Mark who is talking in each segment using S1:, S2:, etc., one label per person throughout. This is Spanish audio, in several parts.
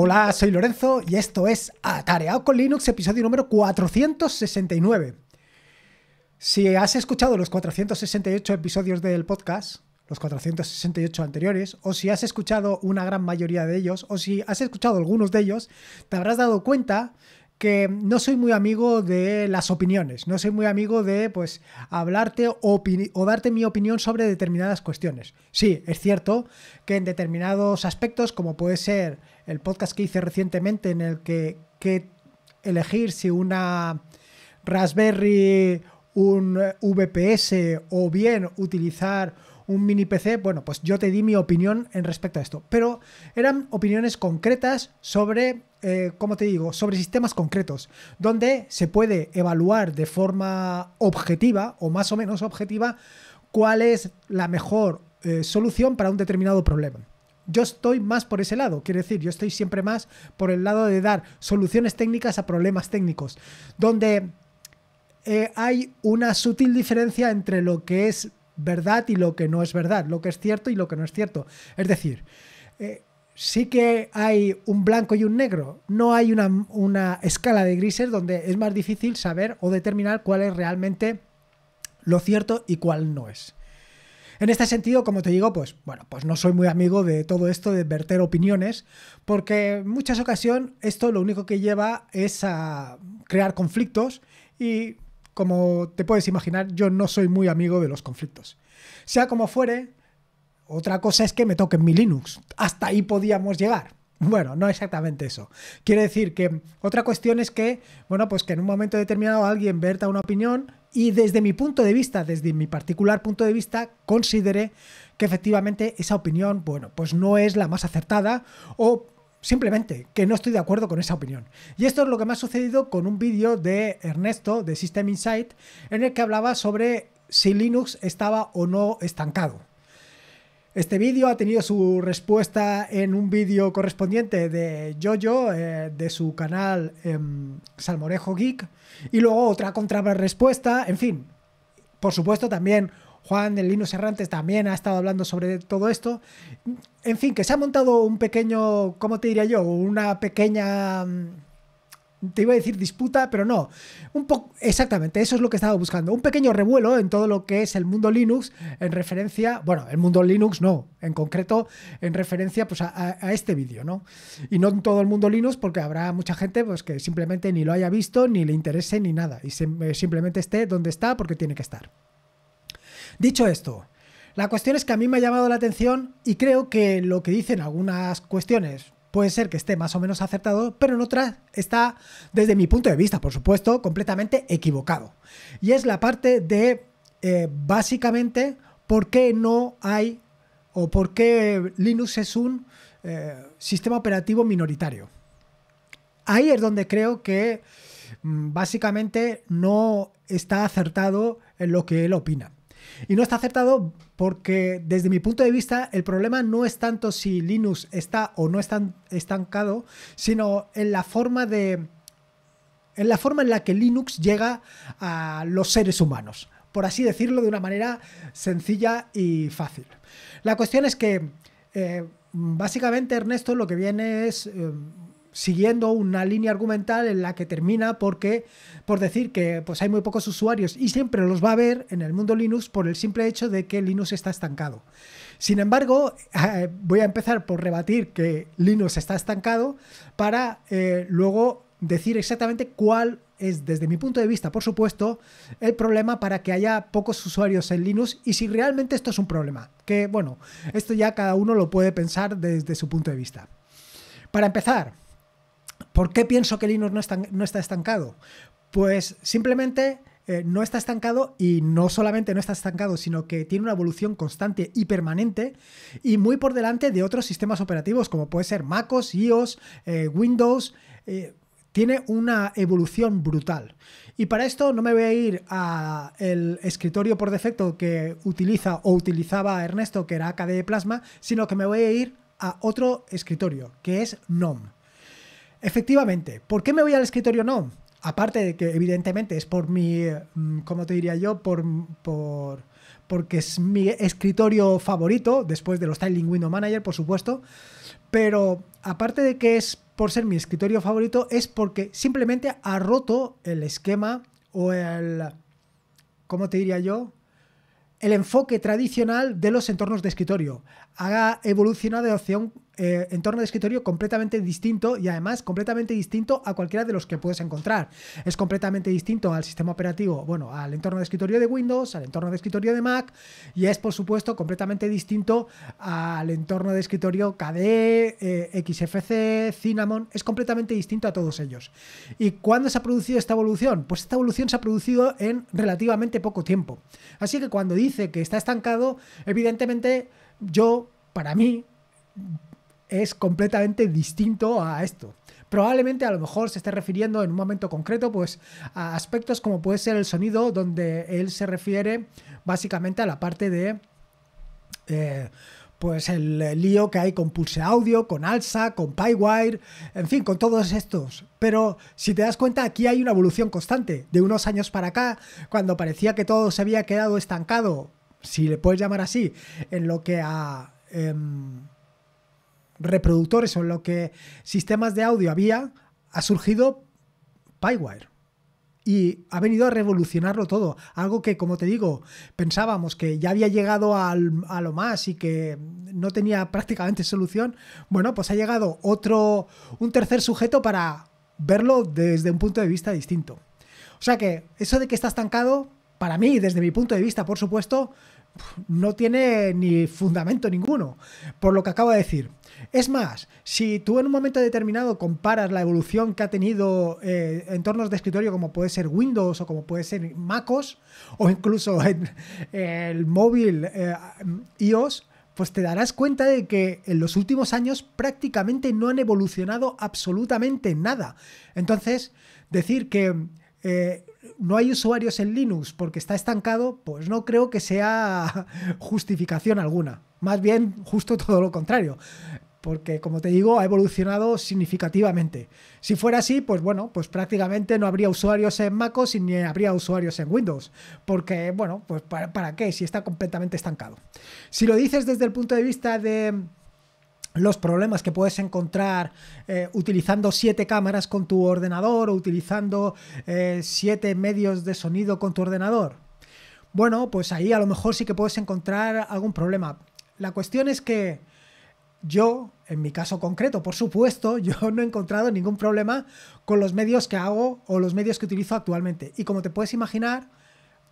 S1: Hola, soy Lorenzo y esto es Atareado con Linux, episodio número 469. Si has escuchado los 468 episodios del podcast, los 468 anteriores, o si has escuchado una gran mayoría de ellos, o si has escuchado algunos de ellos, te habrás dado cuenta que no soy muy amigo de las opiniones, no soy muy amigo de pues hablarte o darte mi opinión sobre determinadas cuestiones. Sí, es cierto que en determinados aspectos, como puede ser el podcast que hice recientemente en el que, que elegir si una Raspberry, un eh, VPS o bien utilizar un mini PC, bueno, pues yo te di mi opinión en respecto a esto. Pero eran opiniones concretas sobre, eh, ¿cómo te digo?, sobre sistemas concretos, donde se puede evaluar de forma objetiva o más o menos objetiva cuál es la mejor eh, solución para un determinado problema yo estoy más por ese lado, quiero decir, yo estoy siempre más por el lado de dar soluciones técnicas a problemas técnicos, donde eh, hay una sutil diferencia entre lo que es verdad y lo que no es verdad, lo que es cierto y lo que no es cierto. Es decir, eh, sí que hay un blanco y un negro, no hay una, una escala de grises donde es más difícil saber o determinar cuál es realmente lo cierto y cuál no es. En este sentido, como te digo, pues bueno, pues no soy muy amigo de todo esto de verter opiniones, porque en muchas ocasiones esto lo único que lleva es a crear conflictos y como te puedes imaginar, yo no soy muy amigo de los conflictos. Sea como fuere, otra cosa es que me toquen mi Linux. Hasta ahí podíamos llegar. Bueno, no exactamente eso. Quiere decir que otra cuestión es que, bueno, pues que en un momento determinado alguien verta una opinión y desde mi punto de vista, desde mi particular punto de vista, considere que efectivamente esa opinión, bueno, pues no es la más acertada o simplemente que no estoy de acuerdo con esa opinión. Y esto es lo que me ha sucedido con un vídeo de Ernesto de System Insight en el que hablaba sobre si Linux estaba o no estancado. Este vídeo ha tenido su respuesta en un vídeo correspondiente de Jojo, eh, de su canal em, Salmorejo Geek, y luego otra respuesta en fin. Por supuesto, también Juan de Linux Errantes también ha estado hablando sobre todo esto. En fin, que se ha montado un pequeño, ¿cómo te diría yo? Una pequeña mm, te iba a decir disputa, pero no. Un poco exactamente, eso es lo que estaba buscando. Un pequeño revuelo en todo lo que es el mundo Linux en referencia, bueno, el mundo Linux no, en concreto en referencia pues a, este vídeo, ¿no? Y no en todo el mundo Linux porque habrá mucha gente pues que simplemente ni lo haya visto, ni le interese ni nada y eh, simplemente esté donde está porque tiene que estar. Dicho esto, la cuestión es que a mí me ha llamado la atención y creo que lo que dicen algunas cuestiones puede ser que esté más o menos acertado, pero en otras está, desde mi punto de vista, por supuesto, completamente equivocado. Y es la parte de, eh, básicamente, por qué no hay o por qué Linux es un eh, sistema operativo minoritario. Ahí es donde creo que mm, básicamente no está acertado en lo que él opina. Y no está acertado porque desde mi punto de vista el problema no es tanto si Linux está o no está estancado, sino en la forma de en la forma en la que Linux llega a los seres humanos, por así decirlo de una manera sencilla y fácil. La cuestión es que eh, básicamente Ernesto lo que viene es eh, siguiendo una línea argumental en la que termina porque, por decir que pues hay muy pocos usuarios y siempre los va a haber en el mundo Linux por el simple hecho de que Linux está estancado. Sin embargo, eh, voy a empezar por rebatir que Linux está estancado para eh, luego decir exactamente cuál es, desde mi punto de vista, por supuesto, el problema para que haya pocos usuarios en Linux y si realmente esto es un problema. Que bueno, esto ya cada uno lo puede pensar desde su punto de vista. Para empezar, ¿Por qué pienso que Linux no, está, no está estancado? Pues simplemente eh, no está estancado y no solamente no está estancado, sino que tiene una evolución constante y permanente y muy por delante de otros sistemas operativos como puede ser MacOS, iOS, eh, Windows. Eh, tiene una evolución brutal. Y para esto no me voy a ir a el escritorio por defecto que utiliza o utilizaba Ernesto, que era KDE Plasma, sino que me voy a ir a otro escritorio, que es GNOME. Efectivamente, ¿por qué me voy al escritorio no? Aparte de que evidentemente es por mi, mm, ¿cómo te diría yo? Por, por porque es mi escritorio favorito, después de los Styling Window Manager, por supuesto. Pero aparte de que es por ser mi escritorio favorito, es porque simplemente ha roto el esquema o el, ¿cómo te diría yo? El enfoque tradicional de los entornos de escritorio. Ha evolucionado de opción... Eh, entorno de escritorio completamente distinto y además completamente distinto a cualquiera de los que puedes encontrar. Es completamente distinto al sistema operativo, bueno, al entorno de escritorio de Windows, al entorno de escritorio de Mac y es por supuesto completamente distinto al entorno de escritorio KDE, eh, XFC, Cinnamon, es completamente distinto a todos ellos. ¿Y cuándo se ha producido esta evolución? Pues esta evolución se ha producido en relativamente poco tiempo. Así que cuando dice que está estancado, evidentemente yo, para mí, es completamente distinto a esto. Probablemente a lo mejor se esté refiriendo en un momento concreto pues a aspectos como puede ser el sonido donde él se refiere básicamente a la parte de eh, pues el lío que hay con Pulse Audio, con Alsa, con PyWire, en fin, con todos estos. Pero si te das cuenta, aquí hay una evolución constante. De unos años para acá, cuando parecía que todo se había quedado estancado, si le puedes llamar así, en lo que a... Em, reproductores o en lo que sistemas de audio había, ha surgido PyWire. Y ha venido a revolucionarlo todo. Algo que, como te digo, pensábamos que ya había llegado a lo más y que no tenía prácticamente solución. Bueno, pues ha llegado otro, un tercer sujeto para verlo desde un punto de vista distinto. O sea que eso de que está estancado, para mí, desde mi punto de vista, por supuesto, no tiene ni fundamento ninguno, por lo que acabo de decir. Es más, si tú en un momento determinado comparas la evolución que ha tenido eh, entornos de escritorio como puede ser Windows o como puede ser MacOS o incluso el móvil eh, iOS, pues te darás cuenta de que en los últimos años prácticamente no han evolucionado absolutamente nada. Entonces, decir que eh, no hay usuarios en Linux porque está estancado, pues no creo que sea justificación alguna. Más bien, justo todo lo contrario. Porque, como te digo, ha evolucionado significativamente. Si fuera así, pues bueno, pues prácticamente no habría usuarios en MacOS ni habría usuarios en Windows. Porque, bueno, pues para qué si está completamente estancado. Si lo dices desde el punto de vista de los problemas que puedes encontrar eh, utilizando siete cámaras con tu ordenador o utilizando eh, siete medios de sonido con tu ordenador. Bueno, pues ahí a lo mejor sí que puedes encontrar algún problema. La cuestión es que yo, en mi caso concreto, por supuesto, yo no he encontrado ningún problema con los medios que hago o los medios que utilizo actualmente. Y como te puedes imaginar,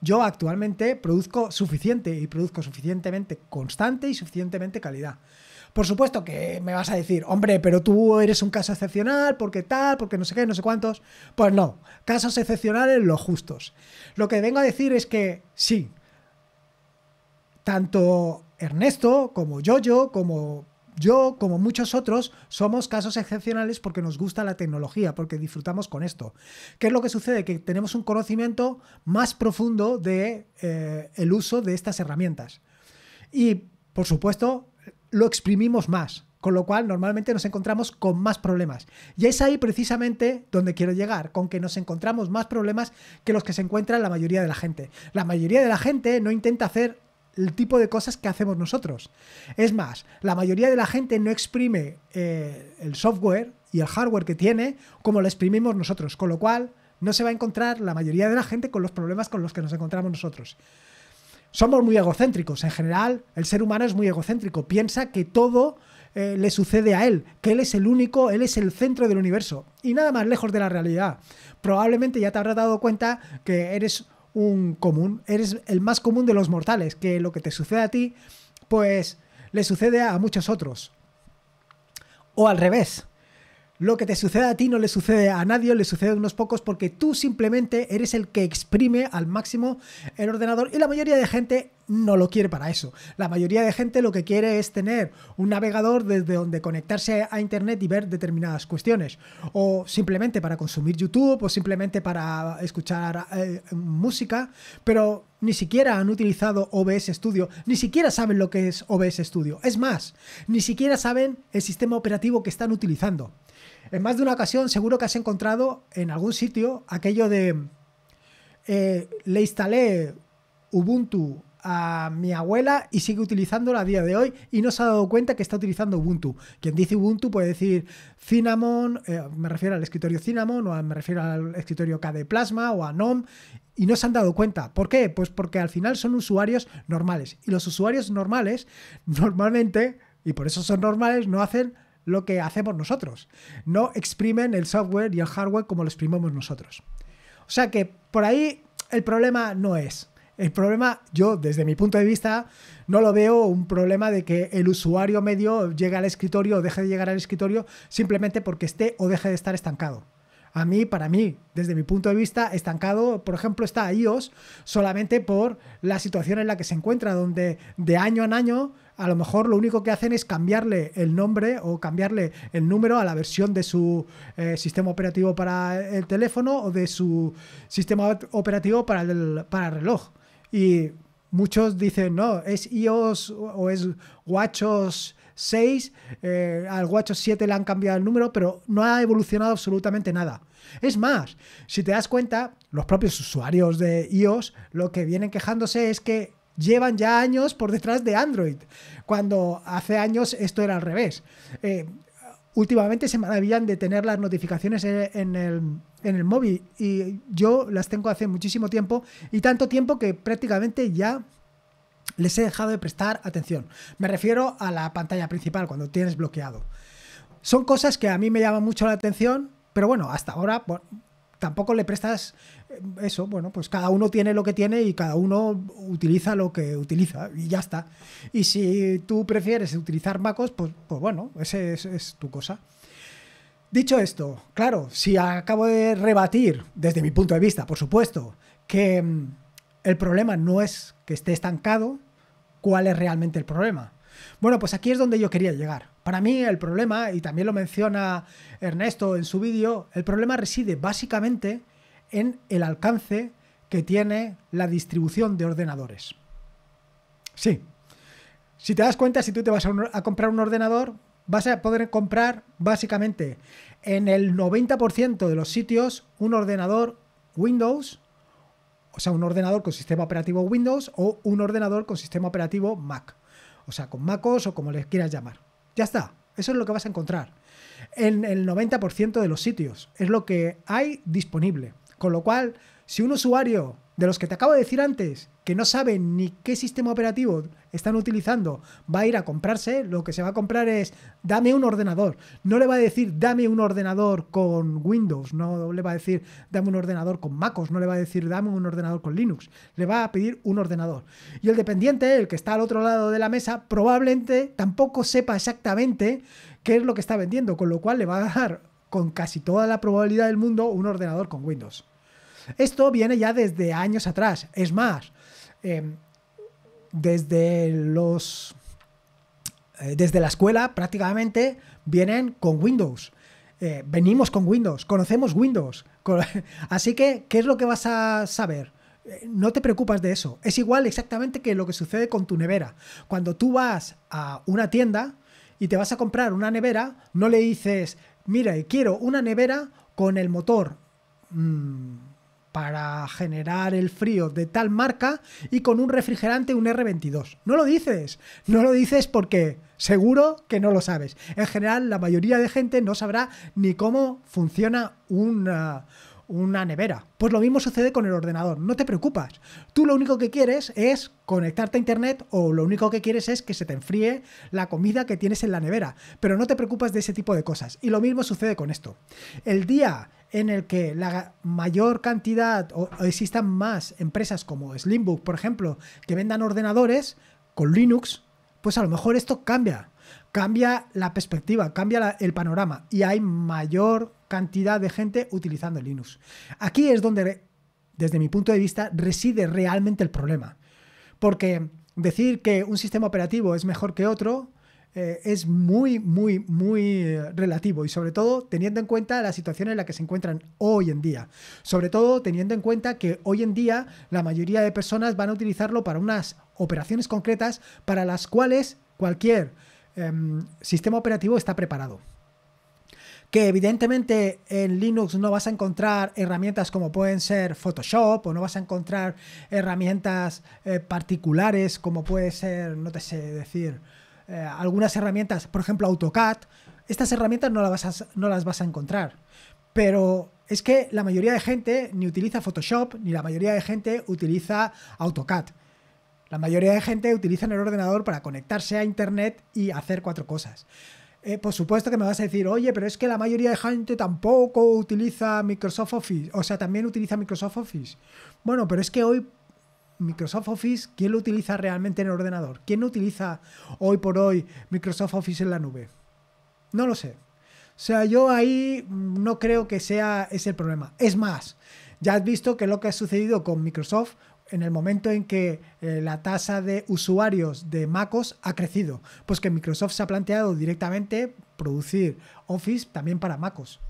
S1: yo actualmente produzco suficiente y produzco suficientemente constante y suficientemente calidad. Por supuesto que me vas a decir, hombre, pero tú eres un caso excepcional, porque tal, porque no sé qué, no sé cuántos. Pues no, casos excepcionales los justos. Lo que vengo a decir es que sí, tanto Ernesto como yo, yo, como yo, como muchos otros, somos casos excepcionales porque nos gusta la tecnología, porque disfrutamos con esto. ¿Qué es lo que sucede? Que tenemos un conocimiento más profundo de eh, el uso de estas herramientas. Y, por supuesto, lo exprimimos más, con lo cual normalmente nos encontramos con más problemas. Y es ahí precisamente donde quiero llegar, con que nos encontramos más problemas que los que se encuentra la mayoría de la gente. La mayoría de la gente no intenta hacer el tipo de cosas que hacemos nosotros. Es más, la mayoría de la gente no exprime eh, el software y el hardware que tiene como lo exprimimos nosotros, con lo cual no se va a encontrar la mayoría de la gente con los problemas con los que nos encontramos nosotros somos muy egocéntricos. En general, el ser humano es muy egocéntrico. Piensa que todo eh, le sucede a él, que él es el único, él es el centro del universo. Y nada más lejos de la realidad. Probablemente ya te habrás dado cuenta que eres un común, eres el más común de los mortales, que lo que te sucede a ti, pues le sucede a muchos otros. O al revés. Lo que te sucede a ti no le sucede a nadie, le sucede a unos pocos porque tú simplemente eres el que exprime al máximo el ordenador y la mayoría de gente no lo quiere para eso. La mayoría de gente lo que quiere es tener un navegador desde donde conectarse a Internet y ver determinadas cuestiones. O simplemente para consumir YouTube o simplemente para escuchar eh, música. Pero ni siquiera han utilizado OBS Studio, ni siquiera saben lo que es OBS Studio. Es más, ni siquiera saben el sistema operativo que están utilizando. En más de una ocasión seguro que has encontrado en algún sitio aquello de... Eh, le instalé Ubuntu a mi abuela y sigue utilizándola a día de hoy y no se ha dado cuenta que está utilizando Ubuntu. Quien dice Ubuntu puede decir Cinnamon, eh, me refiero al escritorio Cinnamon o me refiero al escritorio KD Plasma o a NOM y no se han dado cuenta. ¿Por qué? Pues porque al final son usuarios normales y los usuarios normales normalmente, y por eso son normales, no hacen lo que hacemos nosotros. No exprimen el software y el hardware como lo exprimimos nosotros. O sea que por ahí el problema no es el problema, yo desde mi punto de vista, no lo veo un problema de que el usuario medio llegue al escritorio o deje de llegar al escritorio simplemente porque esté o deje de estar estancado. A mí, para mí, desde mi punto de vista, estancado, por ejemplo, está iOS solamente por la situación en la que se encuentra, donde de año en año a lo mejor lo único que hacen es cambiarle el nombre o cambiarle el número a la versión de su eh, sistema operativo para el teléfono o de su sistema operativo para el, para el reloj. Y muchos dicen, no, es iOS o es WatchOS 6, eh, al WatchOS 7 le han cambiado el número, pero no ha evolucionado absolutamente nada. Es más, si te das cuenta, los propios usuarios de iOS lo que vienen quejándose es que llevan ya años por detrás de Android, cuando hace años esto era al revés. Eh, últimamente se maravillan de tener las notificaciones en el, móvil y yo las tengo hace muchísimo tiempo y tanto tiempo que prácticamente ya les he dejado de prestar atención. Me refiero a la pantalla principal cuando tienes bloqueado. Son cosas que a mí me llaman mucho la atención, pero bueno, hasta ahora, tampoco le prestas eh, eso, bueno, pues cada uno tiene lo que tiene y cada uno utiliza lo que utiliza y ya está. Y si tú prefieres utilizar MacOS, pues, pues bueno, ese es, tu cosa. Dicho esto, claro, si acabo de rebatir, desde mi punto de vista, por supuesto, que mm, el problema no es que esté estancado, ¿cuál es realmente el problema? Bueno, pues aquí es donde yo quería llegar. Para mí el problema, y también lo menciona Ernesto en su vídeo, el problema reside básicamente en el alcance que tiene la distribución de ordenadores. Sí. Si te das cuenta, si tú te vas a, comprar un ordenador, vas a poder comprar básicamente en el 90% de los sitios un ordenador Windows, o sea, un ordenador con sistema operativo Windows o un ordenador con sistema operativo Mac. O sea, con MacOS o como les quieras llamar. Ya está. Eso es lo que vas a encontrar. En el 90% de los sitios es lo que hay disponible. Con lo cual, si un usuario de los que te acabo de decir antes, que no saben ni qué sistema operativo están utilizando, va a ir a comprarse, lo que se va a comprar es, dame un ordenador. No le va a decir, dame un ordenador con Windows, no le va a decir, dame un ordenador con MacOS, no le va a decir, dame un ordenador con Linux, le va a pedir un ordenador. Y el dependiente, el que está al otro lado de la mesa, probablemente tampoco sepa exactamente qué es lo que está vendiendo, con lo cual le va a dar con casi toda la probabilidad del mundo un ordenador con Windows. Esto viene ya desde años atrás. Es más, em, desde los. Eh, desde la escuela prácticamente vienen con Windows. Eh, venimos con Windows, conocemos Windows. Así que, ¿qué es lo que vas a saber? Eh, no te preocupas de eso. Es igual exactamente que lo que sucede con tu nevera. Cuando tú vas a una tienda y te vas a comprar una nevera, no le dices, mira, quiero una nevera con el motor. Mm, para generar el frío de tal marca y con un refrigerante un R22. No lo dices, no lo dices porque seguro que no lo sabes. En general, la mayoría de gente no sabrá ni cómo funciona una, nevera. Pues lo mismo sucede con el ordenador, no te preocupas. Tú lo único que quieres es conectarte a internet o lo único que quieres es que se te enfríe la comida que tienes en la nevera, pero no te preocupas de ese tipo de cosas. Y lo mismo sucede con esto. El día en el que la mayor cantidad o, existan más empresas como Slimbook, por ejemplo, que vendan ordenadores con Linux, pues a lo mejor esto cambia. Cambia la perspectiva, cambia el panorama y hay mayor cantidad de gente utilizando Linux. Aquí es donde, desde mi punto de vista, reside realmente el problema. Porque decir que un sistema operativo es mejor que otro eh, es muy, muy, muy eh, relativo y sobre todo teniendo en cuenta la situación en la que se encuentran hoy en día. Sobre todo teniendo en cuenta que hoy en día la mayoría de personas van a utilizarlo para unas operaciones concretas para las cuales cualquier em, sistema operativo está preparado que evidentemente en Linux no vas a encontrar herramientas como pueden ser Photoshop o no vas a encontrar herramientas eh, particulares como puede ser, no te sé decir, eh, algunas herramientas, por ejemplo AutoCAD, estas herramientas no, vas no las vas a encontrar. Pero es que la mayoría de gente ni utiliza Photoshop, ni la mayoría de gente utiliza AutoCAD. La mayoría de gente utiliza el ordenador para conectarse a Internet y hacer cuatro cosas. Eh, por supuesto que me vas a decir, oye, pero es que la mayoría de gente tampoco utiliza Microsoft Office, o sea, también utiliza Microsoft Office. Bueno, pero es que hoy Microsoft Office, ¿quién lo utiliza realmente en el ordenador? ¿Quién utiliza hoy por hoy Microsoft Office en la nube? No lo sé. O sea, yo ahí no creo que sea ese el problema. Es más, ya has visto que lo que ha sucedido con Microsoft en el momento en que eh, la tasa de usuarios de MacOS ha crecido, pues que Microsoft se ha planteado directamente producir Office también para MacOS.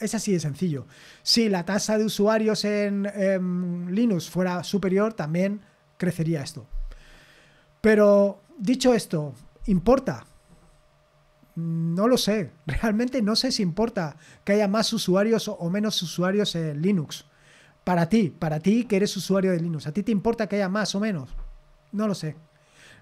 S1: Es así de sencillo. Si la tasa de usuarios en, em, Linux fuera superior, también crecería esto. Pero dicho esto, ¿importa? No lo sé. Realmente no sé si importa que haya más usuarios o menos usuarios en Linux. Para ti, para ti que eres usuario de Linux, ¿a ti te importa que haya más o menos? No lo sé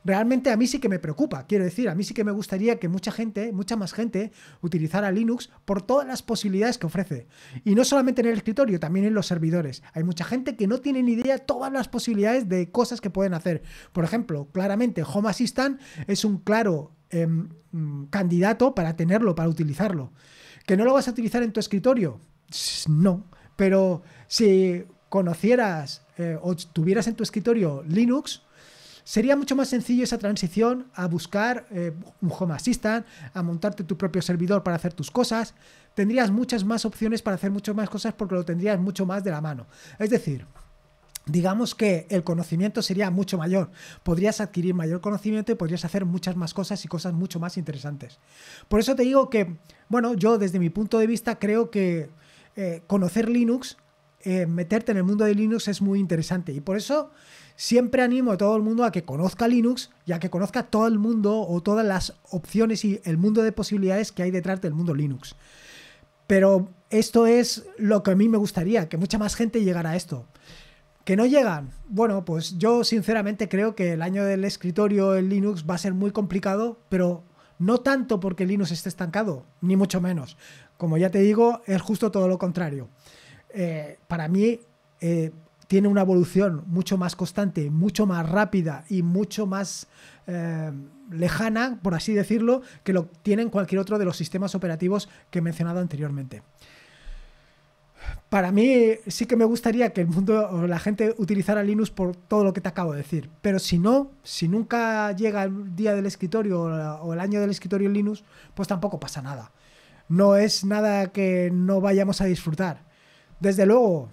S1: realmente a mí sí que me preocupa. Quiero decir, a mí sí que me gustaría que mucha gente, mucha más gente, utilizara Linux por todas las posibilidades que ofrece. Y no solamente en el escritorio, también en los servidores. Hay mucha gente que no tiene ni idea todas las posibilidades de cosas que pueden hacer. Por ejemplo, claramente Home Assistant es un claro em, candidato para tenerlo, para utilizarlo. ¿Que no lo vas a utilizar en tu escritorio? No. Pero si conocieras eh, o tuvieras en tu escritorio Linux, Sería mucho más sencillo esa transición a buscar eh, un Home Assistant, a montarte tu propio servidor para hacer tus cosas. Tendrías muchas más opciones para hacer muchas más cosas porque lo tendrías mucho más de la mano. Es decir, digamos que el conocimiento sería mucho mayor. Podrías adquirir mayor conocimiento y podrías hacer muchas más cosas y cosas mucho más interesantes. Por eso te digo que, bueno, yo desde mi punto de vista creo que eh, conocer Linux eh, meterte en el mundo de Linux es muy interesante. Y por eso siempre animo a todo el mundo a que conozca Linux y a que conozca todo el mundo o todas las opciones y el mundo de posibilidades que hay detrás del mundo Linux. Pero esto es lo que a mí me gustaría, que mucha más gente llegara a esto. ¿Que no llegan? Bueno, pues yo sinceramente creo que el año del escritorio en Linux va a ser muy complicado, pero no tanto porque Linux esté estancado, ni mucho menos. Como ya te digo, es justo todo lo contrario. Eh, para mí eh, tiene una evolución mucho más constante, mucho más rápida y mucho más eh, lejana, por así decirlo, que lo tienen cualquier otro de los sistemas operativos que he mencionado anteriormente. Para mí sí que me gustaría que el mundo o la gente utilizara Linux por todo lo que te acabo de decir, pero si no, si nunca llega el día del escritorio o, o el año del escritorio en Linux, pues tampoco pasa nada. No es nada que no vayamos a disfrutar desde luego,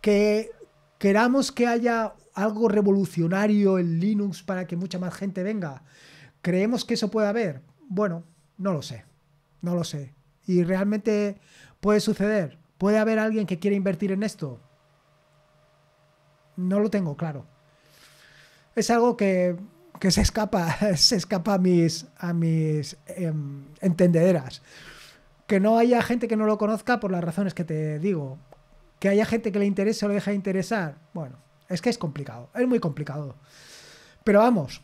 S1: que queramos que haya algo revolucionario en Linux para que mucha más gente venga. ¿Creemos que eso puede haber? Bueno, no lo sé. No lo sé. ¿Y realmente puede suceder? ¿Puede haber alguien que quiera invertir en esto? No lo tengo claro. Es algo que, que se escapa, se escapa a mis, a mis em, entendederas que no haya gente que no lo conozca por las razones que te digo. Que haya gente que le interese o le deja interesar. Bueno, es que es complicado, es muy complicado. Pero vamos,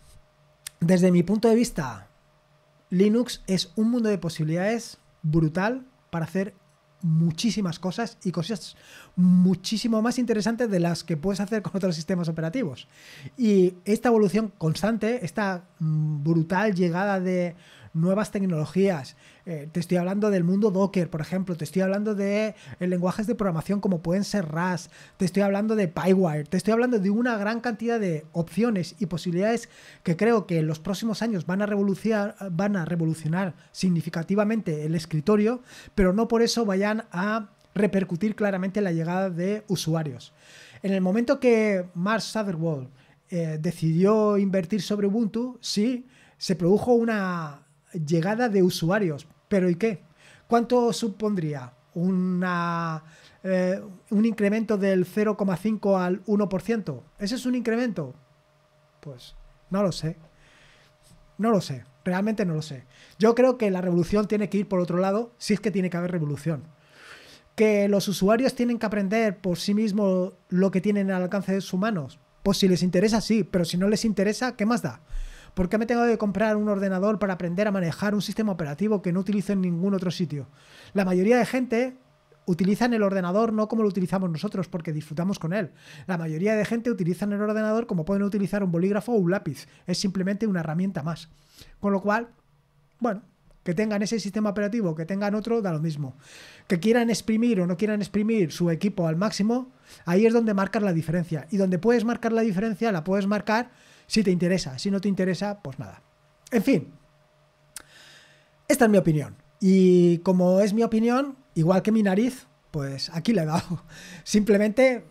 S1: desde mi punto de vista, Linux es un mundo de posibilidades brutal para hacer muchísimas cosas y cosas muchísimo más interesantes de las que puedes hacer con otros sistemas operativos. Y esta evolución constante, esta mm, brutal llegada de nuevas tecnologías. Eh, te estoy hablando del mundo Docker, por ejemplo, te estoy hablando de eh, lenguajes de programación como pueden ser RAS, te estoy hablando de PyWire, te estoy hablando de una gran cantidad de opciones y posibilidades que creo que en los próximos años van a revolucionar, van a revolucionar significativamente el escritorio, pero no por eso vayan a repercutir claramente la llegada de usuarios. En el momento que Mark Sutherland eh, decidió invertir sobre Ubuntu, sí, se produjo una llegada de usuarios. ¿Pero y qué? ¿Cuánto supondría? Una, eh, ¿Un incremento del 0,5 al 1%? ¿Ese es un incremento? Pues no lo sé. No lo sé. Realmente no lo sé. Yo creo que la revolución tiene que ir por otro lado, si es que tiene que haber revolución. Que los usuarios tienen que aprender por sí mismos lo que tienen al alcance de sus manos. Pues si les interesa, sí, pero si no les interesa, ¿qué más da? ¿Por qué me tengo que comprar un ordenador para aprender a manejar un sistema operativo que no utilizo en ningún otro sitio? La mayoría de gente utilizan el ordenador no como lo utilizamos nosotros, porque disfrutamos con él. La mayoría de gente utiliza el ordenador como pueden utilizar un bolígrafo o un lápiz. Es simplemente una herramienta más. Con lo cual, bueno, que tengan ese sistema operativo, que tengan otro, da lo mismo. Que quieran exprimir o no quieran exprimir su equipo al máximo, ahí es donde marcas la diferencia. Y donde puedes marcar la diferencia, la puedes marcar si te interesa. Si no te interesa, pues nada. En fin, esta es mi opinión. Y como es mi opinión, igual que mi nariz, pues aquí le he dado. Simplemente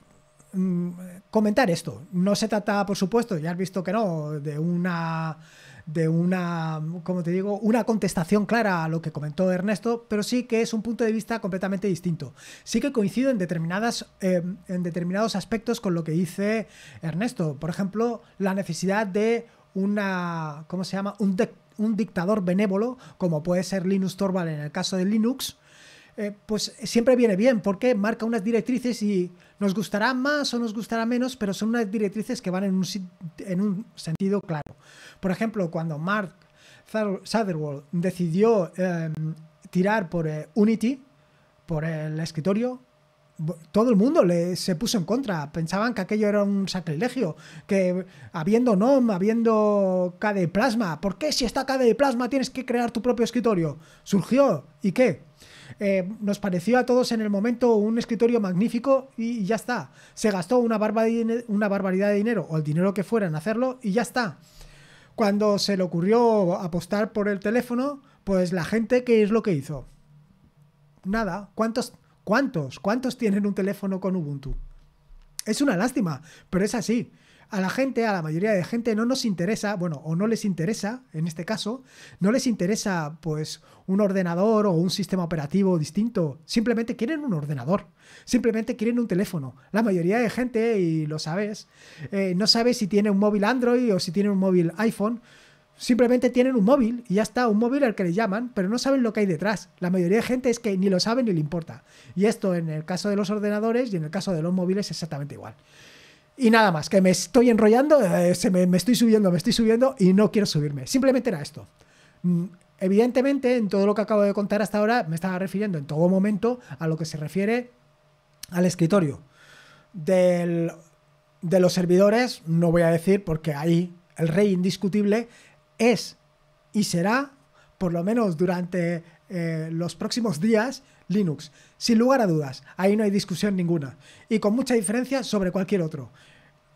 S1: mm, comentar esto. No se trata, por supuesto, ya has visto que no, de una de una, como te digo, una contestación clara a lo que comentó Ernesto, pero sí que es un punto de vista completamente distinto. Sí que coincido en, determinadas, eh, en determinados aspectos con lo que dice Ernesto. Por ejemplo, la necesidad de una, ¿cómo se llama? Un, un dictador benévolo, como puede ser Linus Torvald en el caso de Linux, eh, pues siempre viene bien porque marca unas directrices y nos gustará más o nos gustará menos, pero son unas directrices que van en un, sentido claro. Por ejemplo, cuando Mark Sutherland decidió em, tirar por eh, Unity, por el escritorio, todo el mundo le, se puso en contra. Pensaban que aquello era un sacrilegio, que habiendo NOM, habiendo KDE Plasma, ¿por qué si está KDE Plasma tienes que crear tu propio escritorio? Surgió, ¿y qué? Eh, nos pareció a todos en el momento un escritorio magnífico y ya está. Se gastó una, una barbaridad de dinero o el dinero que fuera en hacerlo y ya está. Cuando se le ocurrió apostar por el teléfono, pues la gente, ¿qué es lo que hizo? Nada. ¿Cuántos, cuántos, cuántos tienen un teléfono con Ubuntu? Es una lástima, pero es así a la gente, a la mayoría de gente, no nos interesa, bueno, o no les interesa, en este caso, no les interesa pues un ordenador o un sistema operativo distinto, simplemente quieren un ordenador, simplemente quieren un teléfono. La mayoría de gente, y lo sabes, eh, no sabe si tiene un móvil Android o si tiene un móvil iPhone. Simplemente tienen un móvil y ya está, un móvil al que le llaman, pero no saben lo que hay detrás. La mayoría de gente es que ni lo saben ni le importa. Y esto en el caso de los ordenadores y en el caso de los móviles es exactamente igual. Y nada más, que me estoy enrollando, eh, me, estoy subiendo, me estoy subiendo y no quiero subirme. Simplemente era esto. Mm, evidentemente, en todo lo que acabo de contar hasta ahora, me estaba refiriendo en todo momento a lo que se refiere al escritorio. de los servidores, no voy a decir porque ahí el rey indiscutible es y será por lo menos durante eh, los próximos días, Linux. Sin lugar a dudas, ahí no hay discusión ninguna. Y con mucha diferencia sobre cualquier otro.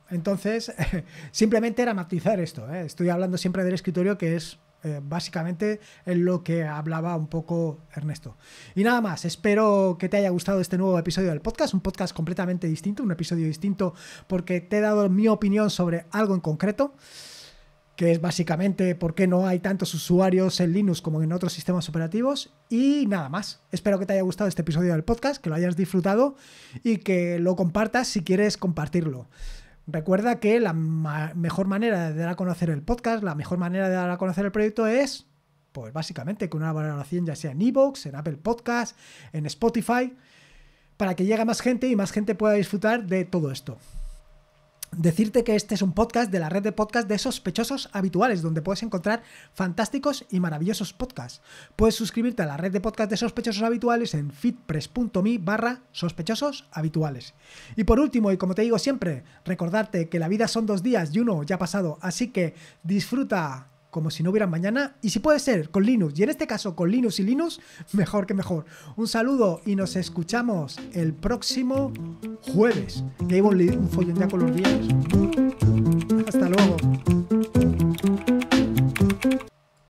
S1: Entonces, simplemente era matizar esto. ¿eh? Estoy hablando siempre del escritorio, que es eh, básicamente en lo que hablaba un poco Ernesto. Y nada más, espero que te haya gustado este nuevo episodio del podcast, un podcast completamente distinto, un episodio distinto porque te he dado mi opinión sobre algo en concreto que es básicamente por qué no hay tantos usuarios en Linux como en otros sistemas operativos. Y nada más. Espero que te haya gustado este episodio del podcast, que lo hayas disfrutado y que lo compartas si quieres compartirlo. Recuerda que la mejor manera de dar a conocer el podcast, la mejor manera de dar a conocer el proyecto es, pues básicamente, con una valoración ya sea en Evox, en Apple Podcast, en Spotify, para que llegue más gente y más gente pueda disfrutar de todo esto. Decirte que este es un podcast de la red de podcast de sospechosos habituales, donde puedes encontrar fantásticos y maravillosos podcasts. Puedes suscribirte a la red de podcast de sospechosos habituales en fitpress.me barra sospechosos habituales. Y por último, y como te digo siempre, recordarte que la vida son dos días y uno ya ha pasado, así que disfruta como si no hubiera mañana. Y si puede ser, con Linux. Y en este caso, con Linux y Linux, mejor que mejor. Un saludo y nos escuchamos el próximo jueves. Que un follón ya con los días. Hasta luego.